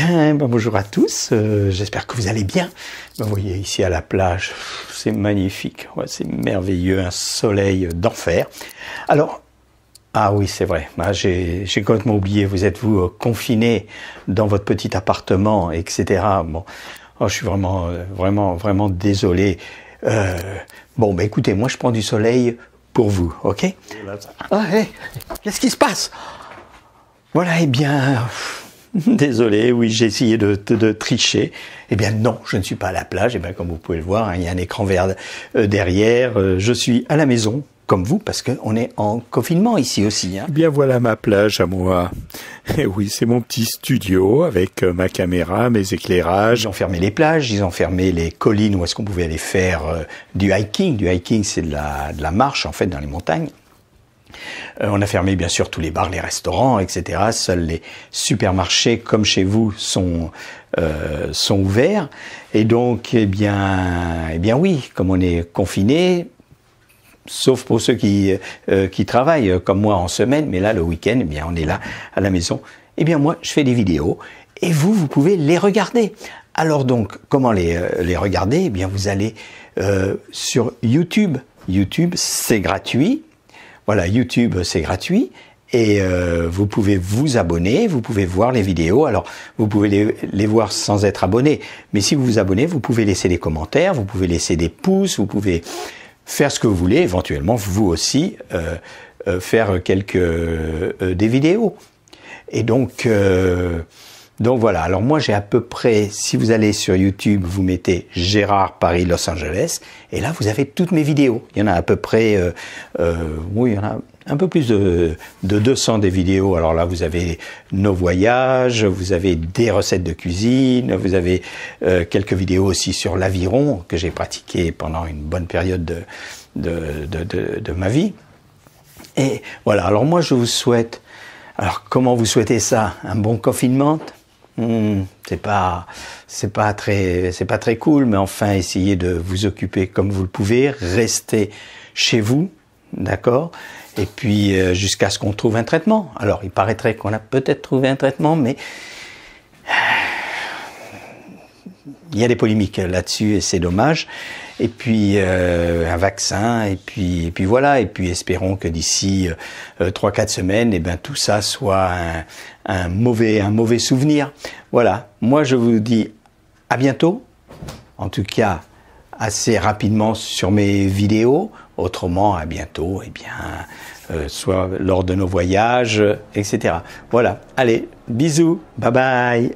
Hein. bonjour à tous, euh, j'espère que vous allez bien. vous voyez ici à la plage, c'est magnifique, c'est merveilleux, un soleil d'enfer. Alors, ah oui, c'est vrai, bah, j'ai complètement oublié, vous êtes vous euh, confiné dans votre petit appartement, etc. Bon, oh, je suis vraiment, euh, vraiment, vraiment désolé. bon, bah écoutez, moi je prends du soleil pour vous, ok Ah, qu'est-ce qui se passe Voilà, eh bien... Désolé, oui, j'ai essayé de, tricher. Eh bien non, je ne suis pas à la plage. Eh bien comme vous pouvez le voir, hein, il y a un écran vert euh, derrière. Euh, je suis à la maison, comme vous, parce qu'on est en confinement ici aussi. Hein. Eh bien voilà ma plage à moi. Et eh oui, c'est mon petit studio avec euh, ma caméra, mes éclairages. Ils ont fermé les plages, ils ont fermé les collines où est-ce qu'on pouvait aller faire du hiking. Du hiking, c'est de la marche en fait dans les montagnes. Euh, on a fermé bien sûr tous les bars, les restaurants, etc. Seuls les supermarchés, comme chez vous, sont euh, sont ouverts. Et donc, eh bien, eh bien oui, comme on est confiné, sauf pour ceux qui euh, qui travaillent comme moi en semaine, mais là le week-end, eh bien on est là à la maison. Eh bien moi, je fais des vidéos et vous, vous pouvez les regarder. Alors donc, comment les, regarder Eh bien, vous allez sur YouTube. YouTube, c'est gratuit. Voilà, YouTube, c'est gratuit. Et euh, vous pouvez vous abonner, vous pouvez voir les vidéos. Alors, vous pouvez les, voir sans être abonné. Mais si vous vous abonnez, vous pouvez laisser des commentaires, vous pouvez laisser des pouces, vous pouvez faire ce que vous voulez, éventuellement vous aussi euh, euh, faire quelques des vidéos. Et donc donc voilà, alors moi j'ai à peu près, si vous allez sur YouTube, vous mettez Gérard Paris Los Angeles, et là vous avez toutes mes vidéos. Il y en a à peu près, euh, euh, oui, il y en a un peu plus de, 200 des vidéos. Alors là vous avez nos voyages, vous avez des recettes de cuisine, vous avez euh, quelques vidéos aussi sur l'aviron que j'ai pratiqué pendant une bonne période de, de, de, de, de ma vie. Et voilà, alors moi je vous souhaite... Alors comment vous souhaitez ça Un bon confinement Hmm, c'est pas, c'est pas très, c'est pas très cool, mais enfin, essayez de vous occuper comme vous le pouvez, restez chez vous, d'accord, et puis euh, jusqu'à ce qu'on trouve un traitement. Alors, il paraîtrait qu'on a peut-être trouvé un traitement, mais il y a des polémiques là-dessus et c'est dommage. Et puis euh, un vaccin et puis et puis voilà et puis espérons que d'ici euh, euh, trois 4 quatre semaines et eh ben tout ça soit un, mauvais un mauvais souvenir. Voilà. Moi je vous dis à bientôt. En tout cas assez rapidement sur mes vidéos. Autrement à bientôt et eh bien soit lors de nos voyages etc. Voilà. Allez bisous bye bye.